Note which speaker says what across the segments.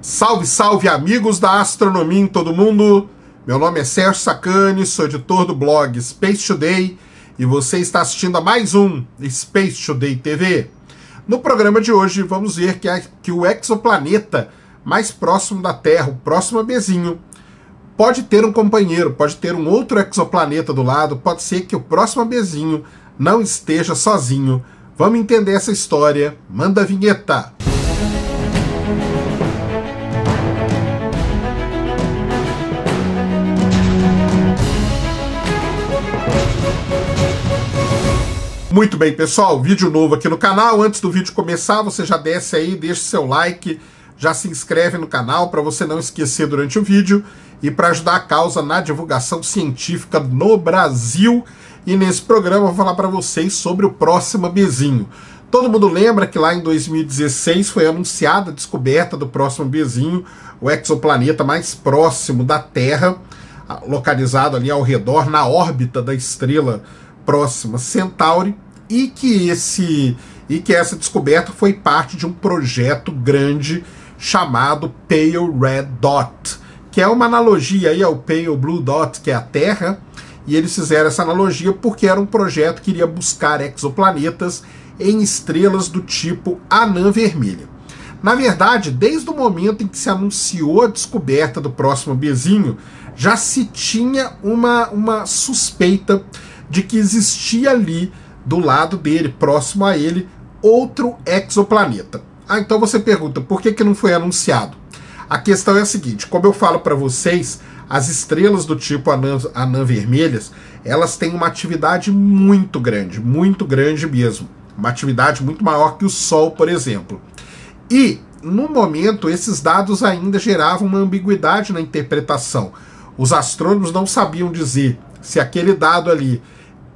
Speaker 1: Salve, salve, amigos da astronomia em todo mundo! Meu nome é Sérgio Sacani, sou editor do blog Space Today e você está assistindo a mais um Space Today TV. No programa de hoje, vamos ver que, é que o exoplaneta mais próximo da Terra, o próximo Bezinho, pode ter um companheiro, pode ter um outro exoplaneta do lado, pode ser que o próximo Bezinho não esteja sozinho. Vamos entender essa história. Manda a vinheta! Muito bem, pessoal, vídeo novo aqui no canal. Antes do vídeo começar, você já desce aí, deixa seu like, já se inscreve no canal para você não esquecer durante o vídeo e para ajudar a causa na divulgação científica no Brasil. E nesse programa eu vou falar para vocês sobre o próximo bezinho. Todo mundo lembra que lá em 2016 foi anunciada a descoberta do próximo bezinho, o exoplaneta mais próximo da Terra, localizado ali ao redor, na órbita da estrela próxima Centauri e que esse e que essa descoberta foi parte de um projeto grande chamado Pale Red Dot, que é uma analogia aí ao Pale Blue Dot, que é a Terra, e eles fizeram essa analogia porque era um projeto que iria buscar exoplanetas em estrelas do tipo anã vermelha. Na verdade, desde o momento em que se anunciou a descoberta do próximo Bezinho, já se tinha uma, uma suspeita de que existia ali do lado dele, próximo a ele, outro exoplaneta. Ah, então você pergunta por que, que não foi anunciado? A questão é a seguinte: como eu falo para vocês, as estrelas do tipo anã, anã vermelhas elas têm uma atividade muito grande, muito grande mesmo. Uma atividade muito maior que o Sol, por exemplo. E, no momento, esses dados ainda geravam uma ambiguidade na interpretação. Os astrônomos não sabiam dizer se aquele dado ali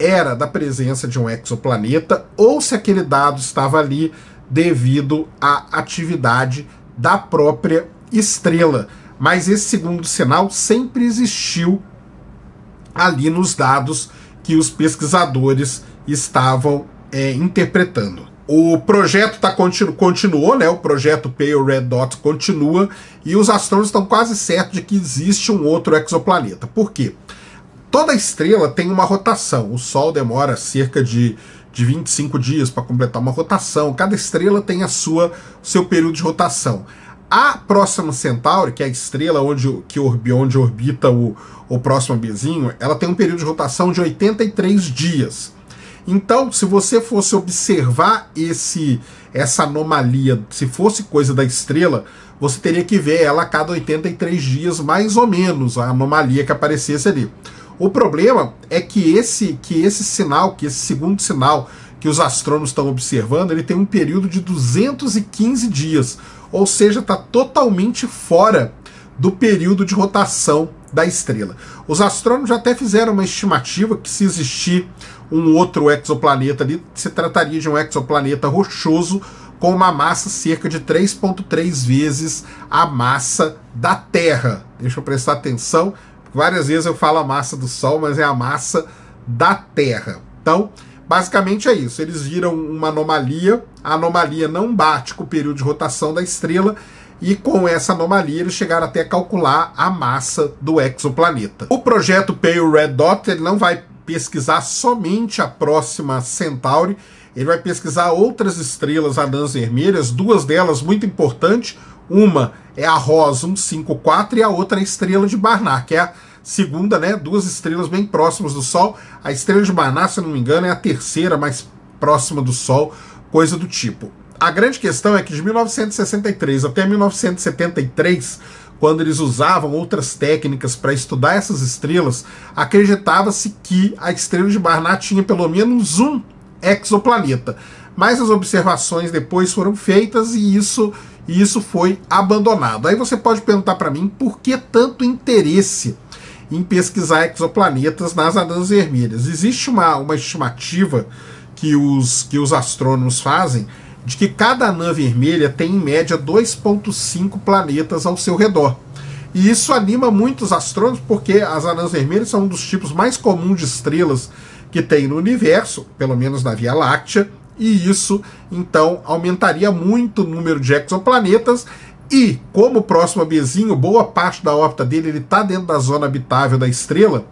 Speaker 1: era da presença de um exoplaneta ou se aquele dado estava ali devido à atividade da própria estrela. Mas esse segundo sinal sempre existiu ali nos dados que os pesquisadores estavam é, interpretando. O projeto tá continu continuou, né? O projeto Pale Red Dot continua e os astrônomos estão quase certos de que existe um outro exoplaneta. Por quê? Toda estrela tem uma rotação. O Sol demora cerca de, de 25 dias para completar uma rotação. Cada estrela tem a sua seu período de rotação. A Próxima Centauri, que é a estrela onde, que orbi, onde orbita o, o próximo bezinho, ela tem um período de rotação de 83 dias. Então, se você fosse observar esse essa anomalia, se fosse coisa da estrela, você teria que ver ela a cada 83 dias, mais ou menos, a anomalia que aparecesse ali. O problema é que esse, que esse sinal, que esse segundo sinal que os astrônomos estão observando, ele tem um período de 215 dias, ou seja, está totalmente fora do período de rotação da estrela. Os astrônomos já até fizeram uma estimativa que se existir um outro exoplaneta ali, se trataria de um exoplaneta rochoso com uma massa cerca de 3.3 vezes a massa da Terra. Deixa eu prestar atenção Várias vezes eu falo a massa do Sol, mas é a massa da Terra. Então, basicamente é isso. Eles viram uma anomalia, a anomalia não bate com o período de rotação da estrela, e com essa anomalia eles chegaram até a calcular a massa do exoplaneta. O projeto Pale Red Dot ele não vai pesquisar somente a próxima Centauri, ele vai pesquisar outras estrelas anãs vermelhas, duas delas muito importantes. Uma é a Rosa 154 e a outra é a Estrela de Barnard que é a segunda, né? Duas estrelas bem próximas do Sol. A Estrela de Barnard se eu não me engano, é a terceira mais próxima do Sol, coisa do tipo. A grande questão é que de 1963 até 1973, quando eles usavam outras técnicas para estudar essas estrelas, acreditava-se que a estrela de Barnard tinha pelo menos um exoplaneta. Mas as observações depois foram feitas e isso e isso foi abandonado. Aí você pode perguntar para mim por que tanto interesse em pesquisar exoplanetas nas anãs vermelhas. Existe uma, uma estimativa que os, que os astrônomos fazem de que cada anã vermelha tem em média 2,5 planetas ao seu redor. E isso anima muitos astrônomos, porque as anãs vermelhas são um dos tipos mais comuns de estrelas que tem no universo, pelo menos na Via Láctea e isso então aumentaria muito o número de exoplanetas. E como o próximo a Bezinho, boa parte da órbita dele ele está dentro da zona habitável da estrela,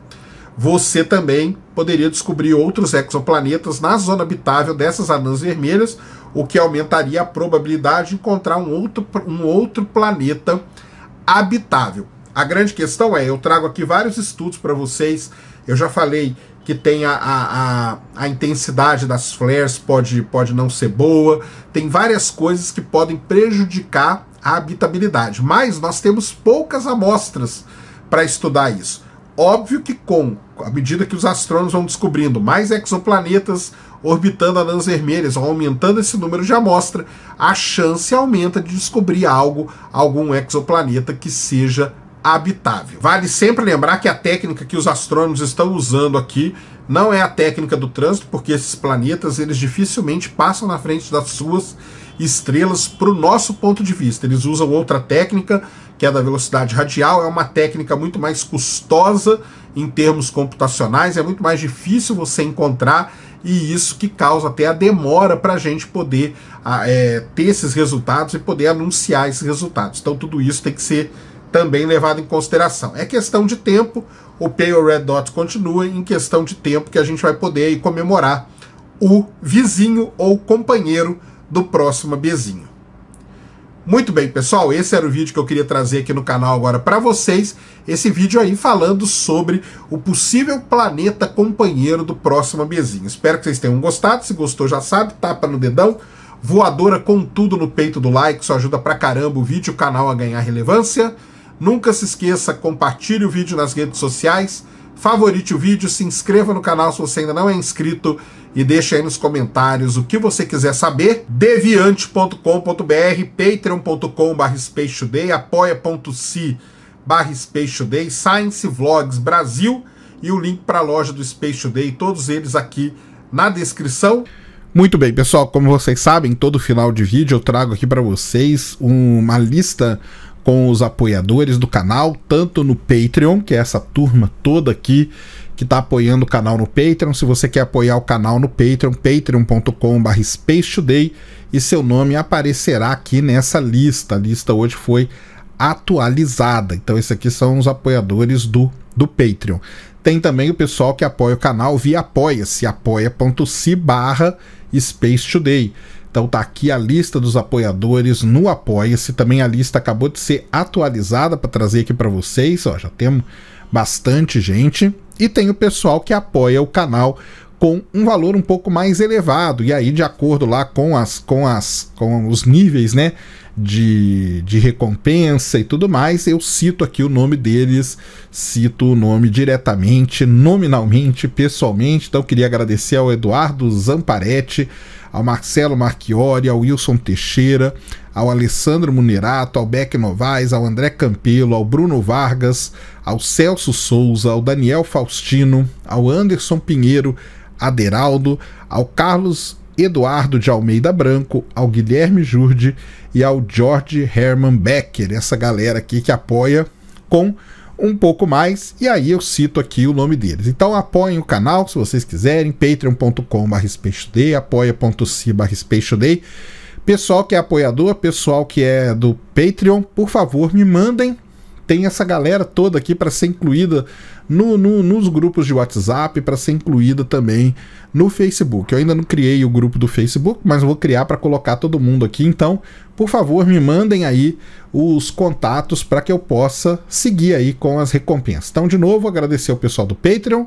Speaker 1: você também poderia descobrir outros exoplanetas na zona habitável dessas anãs vermelhas, o que aumentaria a probabilidade de encontrar um outro, um outro planeta habitável. A grande questão é, eu trago aqui vários estudos para vocês. Eu já falei que tem a, a, a, a, intensidade das flares pode, pode não ser boa, tem várias coisas que podem prejudicar a habitabilidade, mas nós temos poucas amostras para estudar isso. Óbvio que com, à medida que os astrônomos vão descobrindo mais exoplanetas orbitando anãs vermelhas, vão aumentando esse número de amostra, a chance aumenta de descobrir algo, algum exoplaneta que seja habitável. Vale sempre lembrar que a técnica que os astrônomos estão usando aqui não é a técnica do trânsito, porque esses planetas eles dificilmente passam na frente das suas estrelas para o nosso ponto de vista. Eles usam outra técnica, que é da velocidade radial, é uma técnica muito mais custosa em termos computacionais, é muito mais difícil você encontrar e isso que causa até a demora para a gente poder ah, é, ter esses resultados e poder anunciar esses resultados. Então tudo isso tem que ser também levado em consideração. É questão de tempo, o Pale Red Dot continua em questão de tempo que a gente vai poder comemorar o vizinho ou companheiro do próximo bezinho. Muito bem, pessoal, esse era o vídeo que eu queria trazer aqui no canal agora para vocês. Esse vídeo aí falando sobre o possível planeta companheiro do próximo bezinho. Espero que vocês tenham gostado. Se gostou, já sabe, tapa no dedão. Voadora com tudo no peito do like, isso ajuda pra caramba o vídeo, o canal a ganhar relevância. Nunca se esqueça, compartilhe o vídeo nas redes sociais, favorite o vídeo, se inscreva no canal se você ainda não é inscrito e deixe aí nos comentários o que você quiser saber. deviante.com.br, patreon.com.br spacetoday, apoia.se barra Space Today, Science Vlogs Brasil e o link para a loja do Space Today, todos eles aqui na descrição. Muito bem, pessoal, como vocês sabem, todo final de vídeo eu trago aqui para vocês uma lista com os apoiadores do canal, tanto no Patreon, que é essa turma toda aqui que está apoiando o canal no Patreon. Se você quer apoiar o canal no Patreon, patreon.com.br Space e seu nome aparecerá aqui nessa lista. A lista hoje foi atualizada. Então, esses aqui são os apoiadores do, do Patreon. Tem também o pessoal que apoia o canal via apoia-se, apoia.se barra Space Today. Então tá aqui a lista dos apoiadores no Apoia-se. Também a lista acabou de ser atualizada para trazer aqui para vocês. Ó, já temos bastante gente. E tem o pessoal que apoia o canal com um valor um pouco mais elevado. E aí, de acordo lá com as com as com os níveis, né, de, de recompensa e tudo mais, eu cito aqui o nome deles, cito o nome diretamente, nominalmente, pessoalmente. Então, queria agradecer ao Eduardo Zamparetti, ao Marcelo Marchiori, ao Wilson Teixeira, ao Alessandro Munerato, ao Beck Novaes, ao André Campelo, ao Bruno Vargas, ao Celso Souza, ao Daniel Faustino, ao Anderson Pinheiro, Aderaldo, ao Carlos Eduardo de Almeida Branco, ao Guilherme Jurde e ao George Herman Becker, essa galera aqui que apoia com um pouco mais, e aí eu cito aqui o nome deles. Então apoiem o canal se vocês quiserem, patreon.com.br, apoia.se.br, pessoal que é apoiador, pessoal que é do Patreon, por favor, me mandem tem essa galera toda aqui para ser incluída no, no, nos grupos de WhatsApp, para ser incluída também no Facebook. Eu ainda não criei o grupo do Facebook, mas vou criar para colocar todo mundo aqui. Então, por favor, me mandem aí os contatos para que eu possa seguir aí com as recompensas. Então, de novo, agradecer ao pessoal do Patreon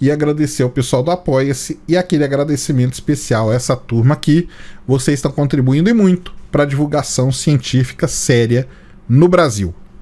Speaker 1: e agradecer ao pessoal do Apoia-se e aquele agradecimento especial a essa turma aqui. Vocês estão contribuindo e muito para a divulgação científica séria no Brasil.